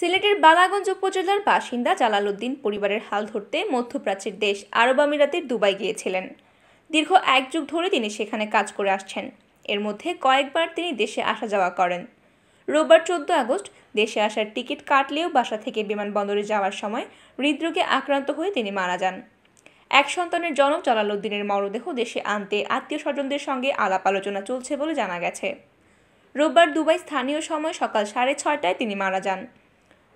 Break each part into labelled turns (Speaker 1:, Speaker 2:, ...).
Speaker 1: সিলেটের বালাগঞ্জ উপজেলার বাসিন্দা জালালউদ্দিন পরিবারের হাল ধরতে মধ্যপ্রাচ্যের দেশ আরব আমিরাতের দুবাই গিয়েছিলেন দীর্ঘ এক যুগ ধরে তিনি সেখানে কাজ করে আসছেন এর মধ্যে কয়েকবার তিনি দেশে আসা যাওয়া করেন রোববার চোদ্দ আগস্ট দেশে আসার টিকিট কাটলেও বাসা থেকে বিমানবন্দরে যাওয়ার সময় হৃদরোগে আক্রান্ত হয়ে তিনি মারা যান এক সন্তানের জনক জালালউদ্দিনের মরদেহ দেশে আনতে আত্মীয় স্বজনদের সঙ্গে আলাপ আলোচনা চলছে বলে জানা গেছে রোববার দুবাই স্থানীয় সময় সকাল সাড়ে ছয়টায় তিনি মারা যান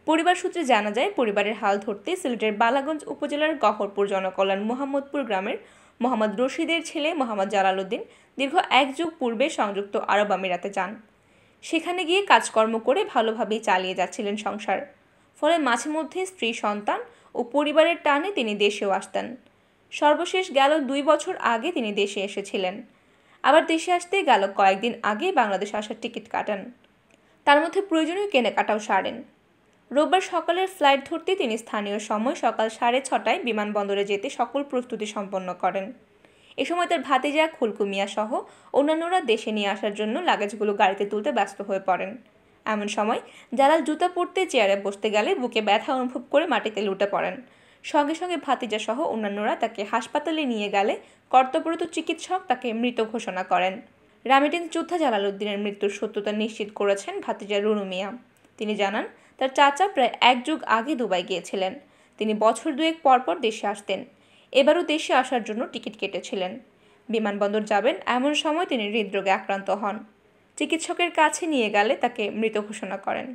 Speaker 1: পরিবার সূত্রে জানা যায় পরিবারের হাল ধরতে সিলেটের বালাগঞ্জ উপজেলার গহরপুর জনকল্যাণ মোহাম্মদপুর গ্রামের মোহাম্মদ রশিদের ছেলে মোহাম্মদ জালালুদ্দিন দীর্ঘ এক যুগ পূর্বে সংযুক্ত আরব আমিরাতে যান সেখানে গিয়ে কাজকর্ম করে ভালোভাবেই চালিয়ে যাচ্ছিলেন সংসার ফলে মাঝে মধ্যে স্ত্রী সন্তান ও পরিবারের টানে তিনি দেশেও আসতেন সর্বশেষ গেল দুই বছর আগে তিনি দেশে এসেছিলেন আবার দেশে আসতে গেল কয়েকদিন আগে বাংলাদেশ আসার টিকিট কাটান তার মধ্যে প্রয়োজনীয় কেনাকাটাও সারেন রোববার সকালের ফ্লাইট ধরতে তিনি স্থানীয় সময় সকাল সাড়ে ছটায় বিমানবন্দরে যেতে সকল প্রস্তুতি সম্পন্ন করেন এ সময় তার ভাতিজা খুলকুমিয়াসহ সহ অন্যান্যরা দেশে নিয়ে আসার জন্য লাগেজগুলো গাড়িতে তুলতে ব্যস্ত হয়ে পড়েন এমন সময় জালাল জুতা পরতে চেয়ারে বসতে গেলে বুকে ব্যথা অনুভব করে মাটিতে লুটে পড়েন সঙ্গে সঙ্গে ভাতিজা সহ অন্যান্যরা তাকে হাসপাতালে নিয়ে গেলে কর্তব্যরত চিকিৎসক তাকে মৃত ঘোষণা করেন রামিটেন্স যোদ্ধা জালালউদ্দিনের মৃত্যুর সত্যতা নিশ্চিত করেছেন ভাতিজা রুনুমিয়া মিয়া তিনি জানান তার চাচা প্রায় এক যুগ আগে দুবাই গিয়েছিলেন তিনি বছর দুয়েক পরপর দেশে আসতেন এবারও দেশে আসার জন্য টিকিট কেটেছিলেন বিমানবন্দর যাবেন এমন সময় তিনি হৃদরোগে আক্রান্ত হন চিকিৎসকের কাছে নিয়ে গেলে তাকে মৃত ঘোষণা করেন